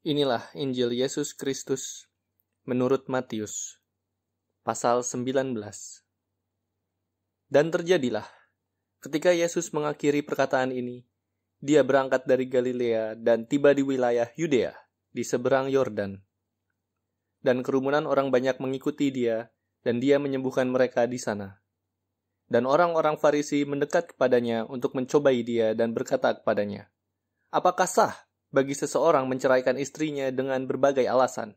Inilah Injil Yesus Kristus menurut Matius pasal 19. Dan terjadilah ketika Yesus mengakhiri perkataan ini, dia berangkat dari Galilea dan tiba di wilayah Yudea di seberang Yordan. Dan kerumunan orang banyak mengikuti dia dan dia menyembuhkan mereka di sana. Dan orang-orang Farisi mendekat kepadanya untuk mencobai dia dan berkata kepadanya, "Apakah sah bagi seseorang menceraikan istrinya dengan berbagai alasan.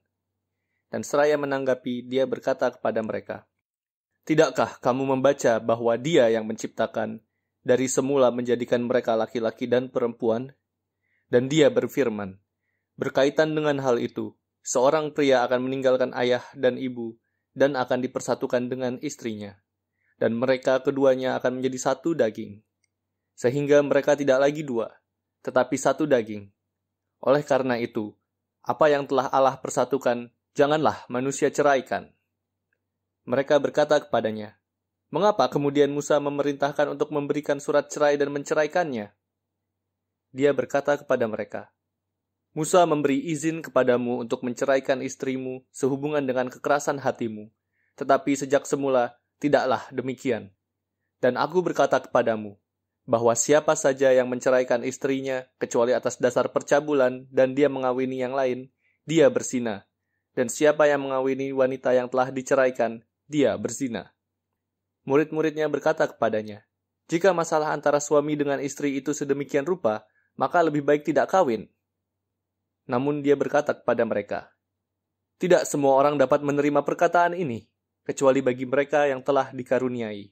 Dan seraya menanggapi, dia berkata kepada mereka, Tidakkah kamu membaca bahwa dia yang menciptakan, dari semula menjadikan mereka laki-laki dan perempuan? Dan dia berfirman, Berkaitan dengan hal itu, seorang pria akan meninggalkan ayah dan ibu, dan akan dipersatukan dengan istrinya. Dan mereka keduanya akan menjadi satu daging. Sehingga mereka tidak lagi dua, tetapi satu daging. Oleh karena itu, apa yang telah Allah persatukan, janganlah manusia ceraikan. Mereka berkata kepadanya, Mengapa kemudian Musa memerintahkan untuk memberikan surat cerai dan menceraikannya? Dia berkata kepada mereka, Musa memberi izin kepadamu untuk menceraikan istrimu sehubungan dengan kekerasan hatimu, tetapi sejak semula tidaklah demikian. Dan aku berkata kepadamu, bahwa siapa saja yang menceraikan istrinya kecuali atas dasar percabulan dan dia mengawini yang lain, dia bersina. Dan siapa yang mengawini wanita yang telah diceraikan, dia bersina Murid-muridnya berkata kepadanya, "Jika masalah antara suami dengan istri itu sedemikian rupa, maka lebih baik tidak kawin." Namun dia berkata kepada mereka, "Tidak semua orang dapat menerima perkataan ini, kecuali bagi mereka yang telah dikaruniai.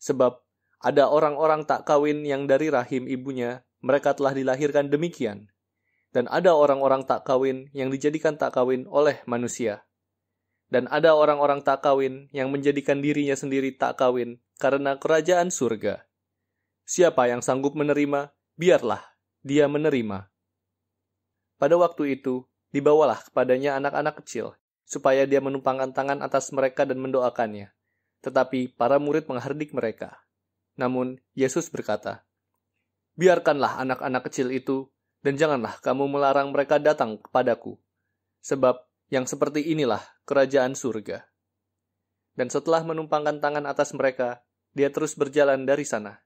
Sebab ada orang-orang tak kawin yang dari rahim ibunya, mereka telah dilahirkan demikian. Dan ada orang-orang tak kawin yang dijadikan tak kawin oleh manusia. Dan ada orang-orang tak kawin yang menjadikan dirinya sendiri tak kawin karena kerajaan surga. Siapa yang sanggup menerima, biarlah dia menerima. Pada waktu itu, dibawalah kepadanya anak-anak kecil, supaya dia menumpangkan tangan atas mereka dan mendoakannya. Tetapi para murid menghardik mereka. Namun Yesus berkata, "Biarkanlah anak-anak kecil itu, dan janganlah kamu melarang mereka datang kepadaku, sebab yang seperti inilah kerajaan surga." Dan setelah menumpangkan tangan atas mereka, dia terus berjalan dari sana.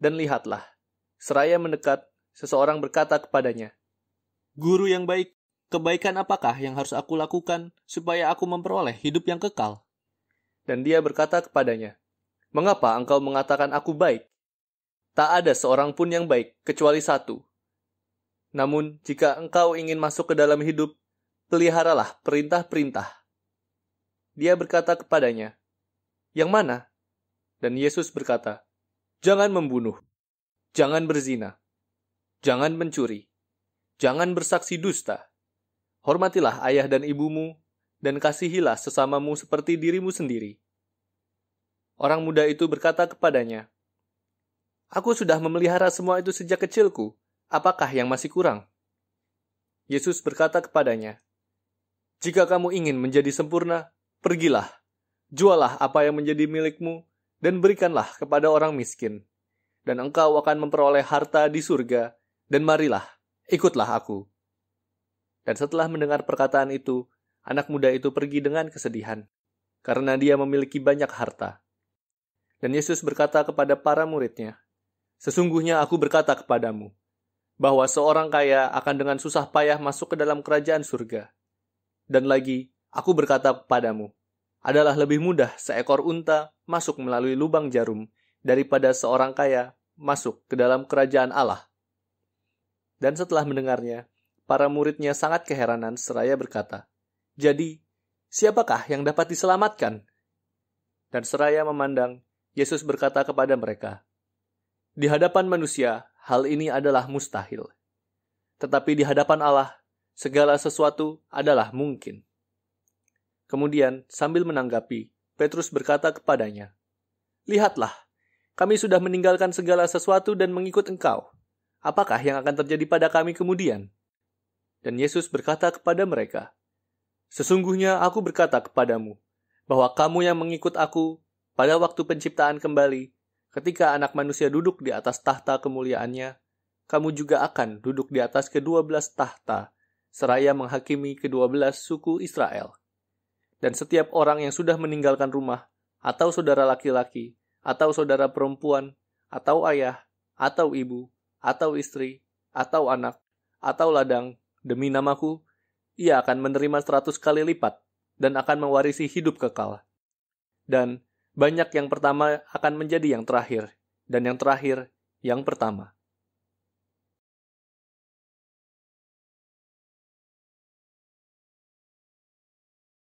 Dan lihatlah, seraya mendekat, seseorang berkata kepadanya, "Guru yang baik, kebaikan apakah yang harus aku lakukan supaya aku memperoleh hidup yang kekal?" Dan dia berkata kepadanya, Mengapa engkau mengatakan aku baik? Tak ada seorang pun yang baik, kecuali satu. Namun, jika engkau ingin masuk ke dalam hidup, peliharalah perintah-perintah. Dia berkata kepadanya, Yang mana? Dan Yesus berkata, Jangan membunuh, jangan berzina, jangan mencuri, jangan bersaksi dusta. Hormatilah ayah dan ibumu, dan kasihilah sesamamu seperti dirimu sendiri. Orang muda itu berkata kepadanya, Aku sudah memelihara semua itu sejak kecilku. Apakah yang masih kurang? Yesus berkata kepadanya, "Jika kamu ingin menjadi sempurna, pergilah, jualah apa yang menjadi milikmu, dan berikanlah kepada orang miskin, dan engkau akan memperoleh harta di surga. Dan marilah, ikutlah Aku." Dan setelah mendengar perkataan itu, anak muda itu pergi dengan kesedihan karena dia memiliki banyak harta. Dan Yesus berkata kepada para muridnya, Sesungguhnya aku berkata kepadamu, bahwa seorang kaya akan dengan susah payah masuk ke dalam kerajaan surga. Dan lagi, aku berkata kepadamu, adalah lebih mudah seekor unta masuk melalui lubang jarum daripada seorang kaya masuk ke dalam kerajaan Allah. Dan setelah mendengarnya, para muridnya sangat keheranan seraya berkata, Jadi, siapakah yang dapat diselamatkan? Dan seraya memandang Yesus berkata kepada mereka, "Di hadapan manusia, hal ini adalah mustahil, tetapi di hadapan Allah, segala sesuatu adalah mungkin." Kemudian, sambil menanggapi, Petrus berkata kepadanya, "Lihatlah, kami sudah meninggalkan segala sesuatu dan mengikut Engkau. Apakah yang akan terjadi pada kami kemudian?" Dan Yesus berkata kepada mereka, "Sesungguhnya Aku berkata kepadamu, bahwa kamu yang mengikut Aku pada waktu penciptaan kembali, ketika anak manusia duduk di atas tahta kemuliaannya, kamu juga akan duduk di atas kedua belas tahta, seraya menghakimi kedua belas suku Israel. Dan setiap orang yang sudah meninggalkan rumah, atau saudara laki-laki, atau saudara perempuan, atau ayah, atau ibu, atau istri, atau anak, atau ladang, demi namaku, ia akan menerima seratus kali lipat dan akan mewarisi hidup kekal. Dan banyak yang pertama akan menjadi yang terakhir, dan yang terakhir yang pertama.